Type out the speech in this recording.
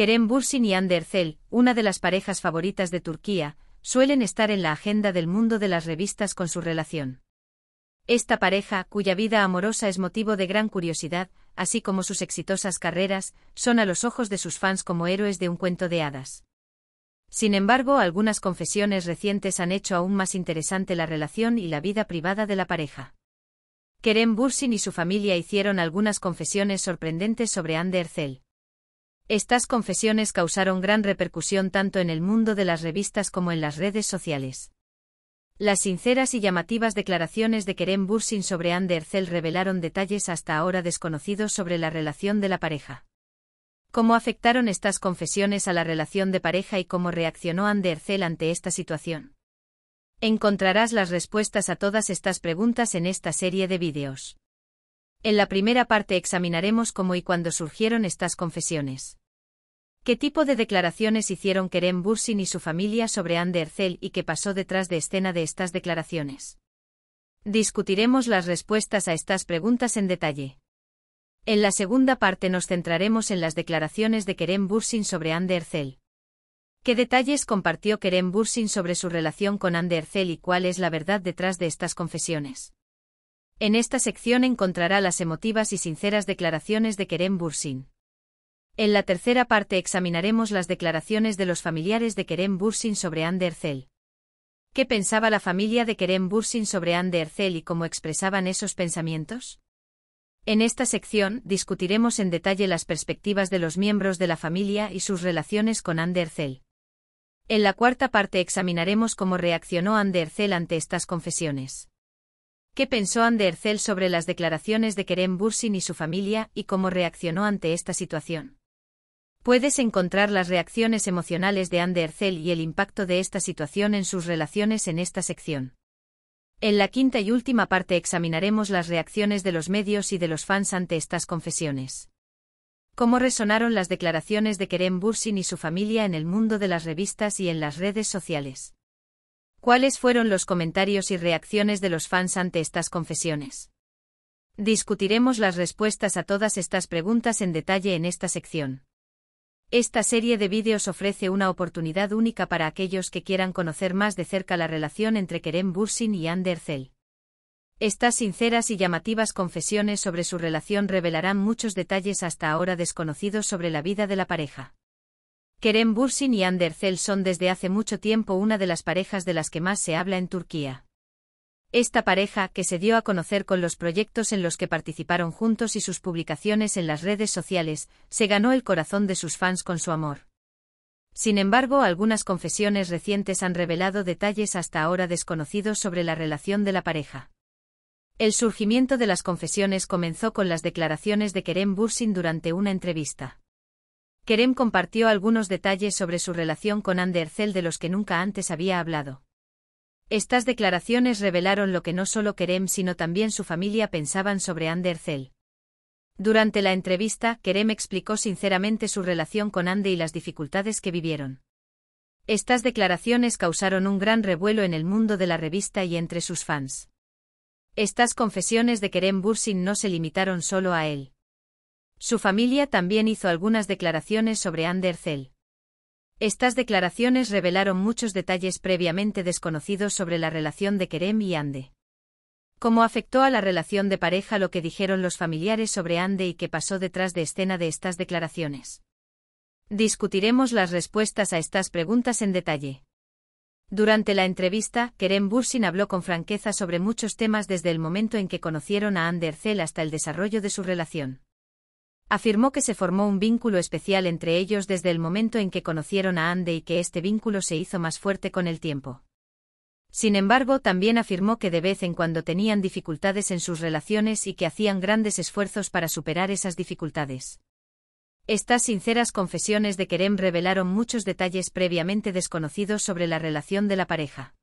Kerem Bursin y Andercel, una de las parejas favoritas de Turquía, suelen estar en la agenda del mundo de las revistas con su relación. Esta pareja, cuya vida amorosa es motivo de gran curiosidad, así como sus exitosas carreras, son a los ojos de sus fans como héroes de un cuento de hadas. Sin embargo, algunas confesiones recientes han hecho aún más interesante la relación y la vida privada de la pareja. Kerem Bursin y su familia hicieron algunas confesiones sorprendentes sobre Ander estas confesiones causaron gran repercusión tanto en el mundo de las revistas como en las redes sociales. Las sinceras y llamativas declaraciones de Kerem Bursin sobre Andercel revelaron detalles hasta ahora desconocidos sobre la relación de la pareja. Cómo afectaron estas confesiones a la relación de pareja y cómo reaccionó Andercel ante esta situación. Encontrarás las respuestas a todas estas preguntas en esta serie de vídeos. En la primera parte examinaremos cómo y cuándo surgieron estas confesiones. ¿Qué tipo de declaraciones hicieron Kerem Bursin y su familia sobre Ander y qué pasó detrás de escena de estas declaraciones? Discutiremos las respuestas a estas preguntas en detalle. En la segunda parte nos centraremos en las declaraciones de Kerem Bursin sobre Ander ¿Qué detalles compartió Kerem Bursin sobre su relación con Ander y cuál es la verdad detrás de estas confesiones? En esta sección encontrará las emotivas y sinceras declaraciones de Kerem Bursin. En la tercera parte examinaremos las declaraciones de los familiares de Kerem Bursin sobre Andercel. ¿Qué pensaba la familia de Kerem Bursin sobre Andercel y cómo expresaban esos pensamientos? En esta sección discutiremos en detalle las perspectivas de los miembros de la familia y sus relaciones con Andercel. En la cuarta parte examinaremos cómo reaccionó Andercel ante estas confesiones. ¿Qué pensó Andercel sobre las declaraciones de Kerem Bursin y su familia y cómo reaccionó ante esta situación? Puedes encontrar las reacciones emocionales de Anne y el impacto de esta situación en sus relaciones en esta sección. En la quinta y última parte examinaremos las reacciones de los medios y de los fans ante estas confesiones. Cómo resonaron las declaraciones de Kerem Bursin y su familia en el mundo de las revistas y en las redes sociales. ¿Cuáles fueron los comentarios y reacciones de los fans ante estas confesiones? Discutiremos las respuestas a todas estas preguntas en detalle en esta sección. Esta serie de vídeos ofrece una oportunidad única para aquellos que quieran conocer más de cerca la relación entre Kerem Bursin y Ander Estas sinceras y llamativas confesiones sobre su relación revelarán muchos detalles hasta ahora desconocidos sobre la vida de la pareja. Kerem Bursin y Ander son desde hace mucho tiempo una de las parejas de las que más se habla en Turquía. Esta pareja, que se dio a conocer con los proyectos en los que participaron juntos y sus publicaciones en las redes sociales, se ganó el corazón de sus fans con su amor. Sin embargo, algunas confesiones recientes han revelado detalles hasta ahora desconocidos sobre la relación de la pareja. El surgimiento de las confesiones comenzó con las declaraciones de Kerem Bursin durante una entrevista. Kerem compartió algunos detalles sobre su relación con Ander de los que nunca antes había hablado. Estas declaraciones revelaron lo que no solo Kerem sino también su familia pensaban sobre Ander Zell. Durante la entrevista, Kerem explicó sinceramente su relación con Ande y las dificultades que vivieron. Estas declaraciones causaron un gran revuelo en el mundo de la revista y entre sus fans. Estas confesiones de Kerem Bursin no se limitaron solo a él. Su familia también hizo algunas declaraciones sobre Ander estas declaraciones revelaron muchos detalles previamente desconocidos sobre la relación de Kerem y Ande. Cómo afectó a la relación de pareja lo que dijeron los familiares sobre Ande y qué pasó detrás de escena de estas declaraciones. Discutiremos las respuestas a estas preguntas en detalle. Durante la entrevista, Kerem Bursin habló con franqueza sobre muchos temas desde el momento en que conocieron a Ercel hasta el desarrollo de su relación afirmó que se formó un vínculo especial entre ellos desde el momento en que conocieron a Ande y que este vínculo se hizo más fuerte con el tiempo. Sin embargo, también afirmó que de vez en cuando tenían dificultades en sus relaciones y que hacían grandes esfuerzos para superar esas dificultades. Estas sinceras confesiones de Kerem revelaron muchos detalles previamente desconocidos sobre la relación de la pareja.